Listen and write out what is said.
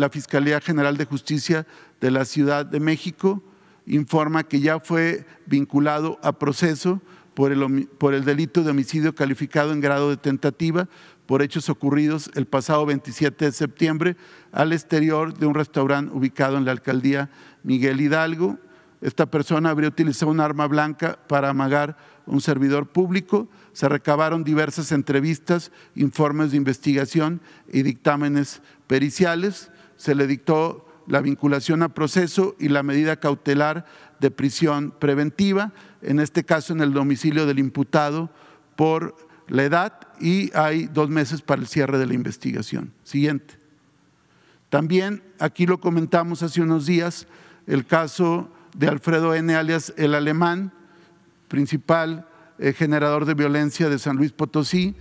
La Fiscalía General de Justicia de la Ciudad de México informa que ya fue vinculado a proceso por el, delito de homicidio calificado en grado de tentativa por hechos ocurridos el pasado 27 de septiembre al exterior de un restaurante ubicado en la alcaldía Miguel Hidalgo. Esta persona habría utilizado un arma blanca para amagar un servidor público. Se recabaron diversas entrevistas, informes de investigación y dictámenes periciales se le dictó la vinculación a proceso y la medida cautelar de prisión preventiva, en este caso en el domicilio del imputado por la edad y hay dos meses para el cierre de la investigación. Siguiente. También aquí lo comentamos hace unos días, el caso de Alfredo N. alias el alemán, principal eh, generador de violencia de San Luis Potosí.